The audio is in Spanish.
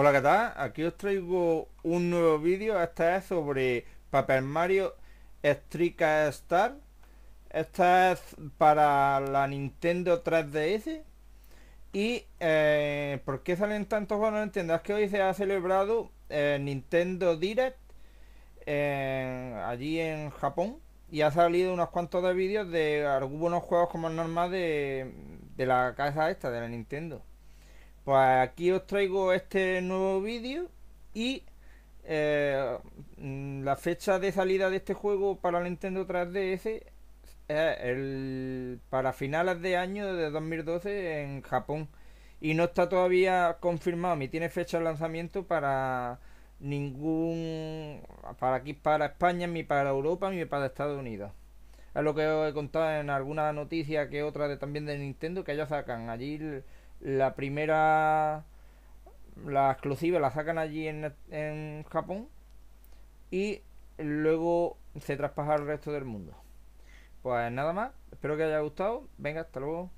Hola, ¿qué tal? Aquí os traigo un nuevo vídeo, esta es sobre Paper Mario Strika Star Esta es para la Nintendo 3DS Y eh, ¿por qué salen tantos juegos? No es que hoy se ha celebrado eh, Nintendo Direct eh, Allí en Japón y ha salido unos cuantos de vídeos de algunos juegos como normal de, de la casa esta, de la Nintendo pues aquí os traigo este nuevo vídeo y eh, mm, la fecha de salida de este juego para Nintendo 3DS es el, para finales de año de 2012 en Japón y no está todavía confirmado ni tiene fecha de lanzamiento para ningún para aquí para España ni para Europa ni para Estados Unidos es lo que os he contado en alguna noticia que otra de, también de Nintendo que ya sacan allí la primera, la exclusiva, la sacan allí en, Japón y luego se traspasa al resto del mundo. Pues nada más, espero que haya gustado. Venga, hasta luego.